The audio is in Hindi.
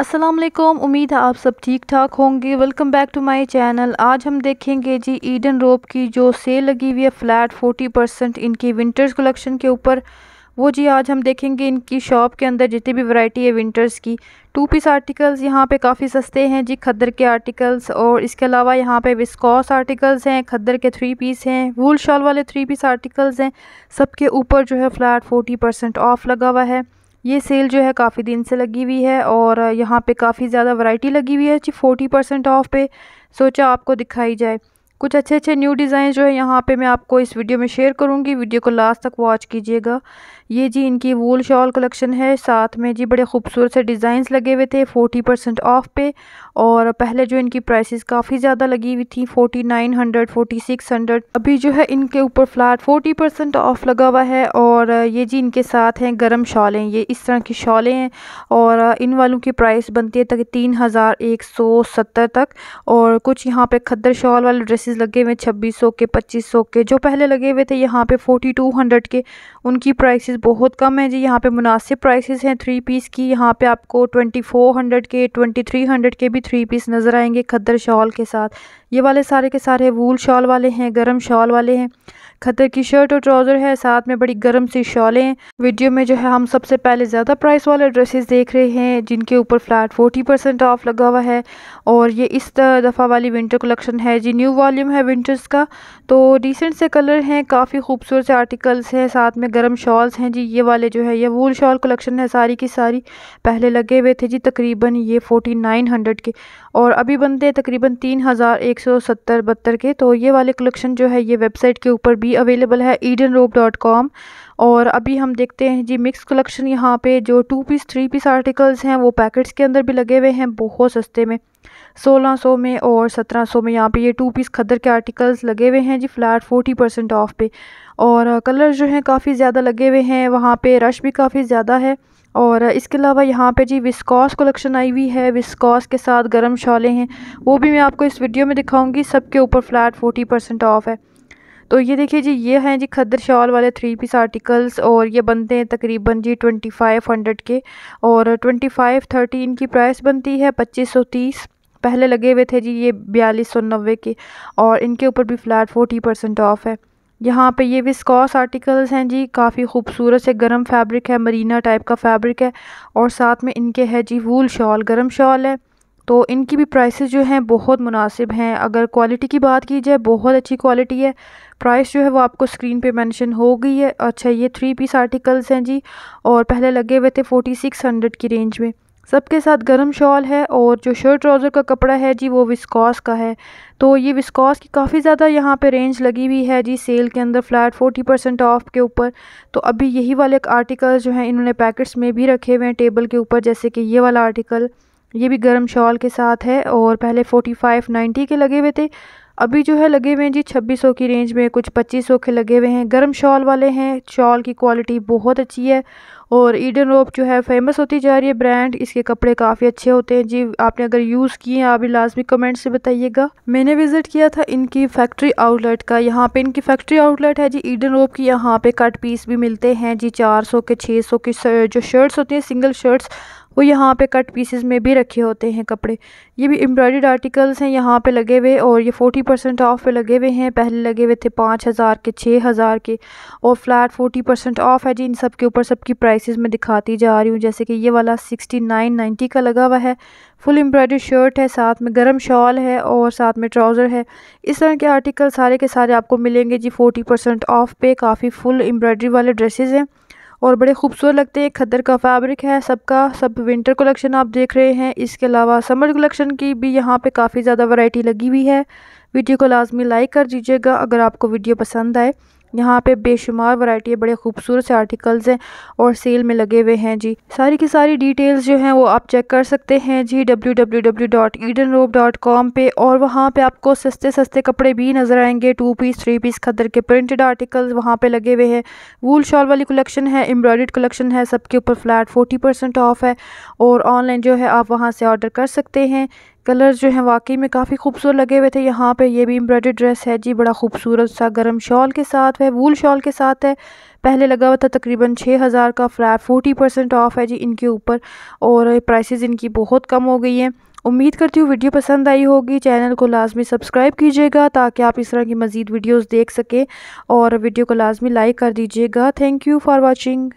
अस्सलाम वालेकुम उम्मीद है आप सब ठीक ठाक होंगे welcome back to my channel आज हम देखेंगे जी ईडन रोप की जो सेल लगी हुई है फ्लैट 40 परसेंट इनकी विंटर्स कलेक्शन के ऊपर वो जी आज हम देखेंगे इनकी शॉप के अंदर जितनी भी वैरायटी है विंटर्स की टू पीस आर्टिकल्स यहाँ पे काफ़ी सस्ते हैं जी खद्दर के आर्टिकल्स और इसके अलावा यहाँ पे विस्कॉस आर्टिकल्स हैं खद्दर के थ्री पीस हैं वूल शॉल वाले थ्री पीस आर्टिकल्स हैं सबके ऊपर जो है फ्लैट फोर्टी परसेंट ऑफ लगा हुआ है ये सेल जो है काफ़ी दिन से लगी हुई है और यहाँ पे काफ़ी ज़्यादा वैरायटी लगी हुई है जी फोर्टी परसेंट ऑफ पे सोचा आपको दिखाई जाए कुछ अच्छे अच्छे न्यू डिज़ाइन जो है यहाँ पे मैं आपको इस वीडियो में शेयर करूँगी वीडियो को लास्ट तक वॉच कीजिएगा ये जी इनकी वूल शॉल कलेक्शन है साथ में जी बड़े खूबसूरत से डिज़ाइंस लगे हुए थे फोर्टी परसेंट ऑफ पे और पहले जो इनकी प्राइसेस काफ़ी ज़्यादा लगी हुई थी forty nine hundred forty six hundred अभी जो है इनके ऊपर फ्लैट फोर्टी परसेंट ऑफ लगा हुआ है और ये जी इनके साथ हैं गर्म शॉलें ये इस तरह की शॉलें हैं और इन वालों की प्राइस बनती है तक तीन हज़ार एक सौ सत्तर तक और कुछ यहाँ पे खद्दर शॉल वाले ड्रेसेस प्राइसेस लगे हुए छब्बीस सौ के पच्चीस सौ के जो पहले लगे हुए थे यहाँ पे फोर्टी टू हंड्रेड के उनकी प्राइसेस बहुत कम है जी यहाँ पे मुनासिब प्राइसेस हैं थ्री पीस की यहाँ पे आपको ट्वेंटी फोर हंड्रेड के ट्वेंटी थ्री हंड्रेड के भी थ्री पीस नज़र आएंगे खद्दर शॉल के साथ ये वाले सारे के सारे वूल शॉल वाले हैं गर्म शॉल वाले हैं खतर की शर्ट और ट्राउज़र है साथ में बड़ी गर्म सी शॉलें वीडियो में जो है हम सबसे पहले ज़्यादा प्राइस वाले ड्रेसेस देख रहे हैं जिनके ऊपर फ्लैट फोर्टी परसेंट ऑफ लगा हुआ है और ये इस दफ़ा वाली विंटर कलेक्शन है जी न्यू वॉल्यूम है विंटर्स का तो रिसेंट से कलर हैं काफ़ी खूबसूरत से आर्टिकल्स हैं साथ में गर्म शॉल्स हैं जी ये वाले जो है ये वूल शॉल कलेक्शन है सारी की सारी पहले लगे हुए थे जी तकरीबन ये फोर्टी नाइन हंड्रेड के और अभी बनते हैं तकरीबन तीन हज़ार एक सौ सत्तर बहत्तर के तो ये वाले कलेक्शन जो है ये वेबसाइट के ऊपर भी भी अवेलेबल है ईडन रोब डॉट कॉम और अभी हम देखते हैं जी मिक्स कलेक्शन यहाँ पे जो two piece three piece articles हैं वो पैकेट्स के अंदर भी लगे हुए हैं बहुत सस्ते में सोलह सौ में और सत्रह सौ में यहाँ पे ये टू पीस खदर के आर्टिकल्स लगे हुए हैं जी फ्लैट फोर्टी परसेंट ऑफ पे और कलर जो हैं काफ़ी ज़्यादा लगे हुए हैं वहाँ पे रश भी काफ़ी ज़्यादा है और इसके अलावा यहाँ पे जी विस्कॉस कलेक्शन आई हुई है विस्कॉस के साथ गर्म शॉले हैं वो भी मैं आपको इस वीडियो में दिखाऊँगी सबके ऊपर फ्लैट फोर्टी परसेंट ऑफ है तो ये देखिए जी ये हैं जी खद्दर शॉल वाले थ्री पीस आर्टिकल्स और ये बनते हैं तकरीबन जी ट्वेंटी फाइव हंड्रेड के और ट्वेंटी फाइव थर्टी इनकी प्राइस बनती है पच्चीस सौ तीस पहले लगे हुए थे जी ये बयालीस सौ नब्बे के और इनके ऊपर भी फ्लैट फोर्टी परसेंट ऑफ है यहाँ पे ये विस्कॉस आर्टिकल्स हैं जी काफ़ी खूबसूरत से गर्म फैब्रिक है मरीना टाइप का फैब्रिक है और साथ में इनके है जी वूल शॉल गर्म शॉल है तो इनकी भी प्राइसेस जो हैं बहुत मुनासिब हैं अगर क्वालिटी की बात की जाए बहुत अच्छी क्वालिटी है प्राइस जो है वो आपको स्क्रीन पे मेंशन हो गई है अच्छा ये थ्री पीस आर्टिकल्स हैं जी और पहले लगे हुए थे फोर्टी सिक्स हंड्रेड की रेंज में सबके साथ गर्म शॉल है और जो शर्ट ट्राउज़र का कपड़ा है जी वो विस्कॉस का है तो ये विस्कॉस की काफ़ी ज़्यादा यहाँ पे रेंज लगी हुई है जी सेल के अंदर फ्लैट फोर्टी परसेंट ऑफ के ऊपर तो अभी यही वाले आर्टिकल जो हैं इन्होंने पैकेट्स में भी रखे हुए हैं टेबल के ऊपर जैसे कि ये वाला आर्टिकल ये भी गर्म शॉल के साथ है और पहले फ़ोर्टी फाइव नाइन्टी के लगे हुए थे अभी जो है लगे हुए हैं जी छब्बीस सौ की रेंज में कुछ पच्चीस सौ के लगे हुए हैं गर्म शॉल वाले हैं शॉल की क्वालिटी बहुत अच्छी है और ईडन रोप जो है फेमस होती जा रही है ब्रांड इसके कपड़े काफ़ी अच्छे होते हैं जी आपने अगर यूज़ किए हैं आप भी लाजमी कमेंट से बताइएगा मैंने विज़िट किया था इनकी फैक्ट्री आउटलेट का यहाँ पे इनकी फैक्ट्री आउटलेट है जी ईडन रोप की यहाँ पे कट पीस भी मिलते हैं जी चार सौ के छः सौ की जो शर्ट्स होती हैं सिंगल शर्ट्स वो यहाँ पे कट पीसेस में भी रखे होते हैं कपड़े ये भी एम्ब्रॉयड आर्टिकल्स हैं यहाँ पे लगे हुए और ये फोर्टी परसेंट ऑफ़ पे लगे हुए हैं पहले लगे हुए थे पाँच हज़ार के छः हज़ार के और फ्लैट फोर्टी परसेंट ऑफ़ है जी इन सब के ऊपर सबकी प्राइसेस में दिखाती जा रही हूँ जैसे कि ये वाला सिक्सटी नाइन नाइन्टी का लगा हुआ है फुल एम्ब्रॉयडरी शर्ट है साथ में गर्म शॉल है और साथ में ट्राउज़र है इस तरह के आर्टिकल सारे के सारे आपको मिलेंगे जी फोर्टी परसेंट ऑफ़ पे काफ़ी फुल एम्ब्रॉयडरी वाले ड्रेसेज हैं और बड़े खूबसूरत लगते हैं खद्दर का फैब्रिक है सबका सब विंटर कलेक्शन आप देख रहे हैं इसके अलावा समर कलेक्शन की भी यहाँ पे काफ़ी ज़्यादा वैरायटी लगी हुई है वीडियो को लाजमी लाइक कर दीजिएगा अगर आपको वीडियो पसंद आए यहाँ पे बेशुमार वैरायटी है बड़े खूबसूरत से आर्टिकल्स हैं और सेल में लगे हुए हैं जी सारी की सारी डिटेल्स जो हैं वो आप चेक कर सकते हैं जी W W W dot Eden dot com पे और वहाँ पे आपको सस्ते सस्ते कपड़े भी नज़र आएंगे टू पीस थ्री पीस खदर के प्रिंटेड आर्टिकल्स वहाँ पे लगे हुए हैं वूल शॉल वाली कलेक्शन है एम्ब्रॉयड कलेक्शन है सबके ऊपर फ्लैट फोर्टी परसेंट ऑफ है और ऑनलाइन जो है आप वहाँ से ऑर्डर कर सकते हैं कलर जो हैं वाकई में काफ़ी खूबसूरत लगे हुए थे यहाँ पे ये भी एम्ब्रॉयडरी ड्रेस है जी बड़ा खूबसूरत सा गर्म शॉल के साथ है वूल शॉल के साथ है पहले लगा हुआ था तकरीबन छः हज़ार का फ्लैप फोर्टी परसेंट ऑफ है जी इनके ऊपर और प्राइसेस इनकी बहुत कम हो गई हैं उम्मीद करती हूँ वीडियो पसंद आई होगी चैनल को लाजमी सब्सक्राइब कीजिएगा ताकि आप इस तरह की मज़ीद वीडियोज़ देख सकें और वीडियो को लाजमी लाइक कर दीजिएगा थैंक यू फॉर वॉचिंग